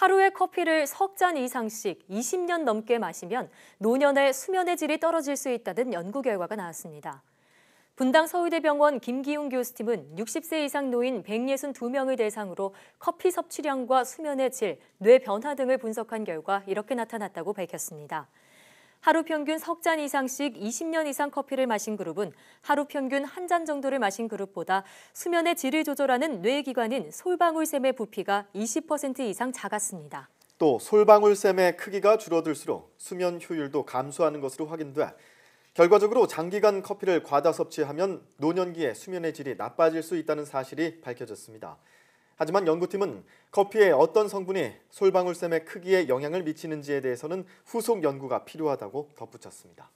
하루에 커피를 석 잔 이상씩 20년 넘게 마시면 노년에 수면의 질이 떨어질 수 있다는 연구 결과가 나왔습니다. 분당 서울대병원 김기웅 교수팀은 60세 이상 노인 162명을 대상으로 커피 섭취량과 수면의 질, 뇌 변화 등을 분석한 결과 이렇게 나타났다고 밝혔습니다. 하루 평균 석잔 이상씩 20년 이상 커피를 마신 그룹은 하루 평균 한 잔 정도를 마신 그룹보다 수면의 질을 조절하는 뇌기관인 솔방울샘의 부피가 20% 이상 작았습니다. 또 솔방울샘의 크기가 줄어들수록 수면 효율도 감소하는 것으로 확인돼 결과적으로 장기간 커피를 과다 섭취하면 노년기에 수면의 질이 나빠질 수 있다는 사실이 밝혀졌습니다. 하지만 연구팀은 커피의 어떤 성분이 솔방울샘의 크기에 영향을 미치는지에 대해서는 후속 연구가 필요하다고 덧붙였습니다.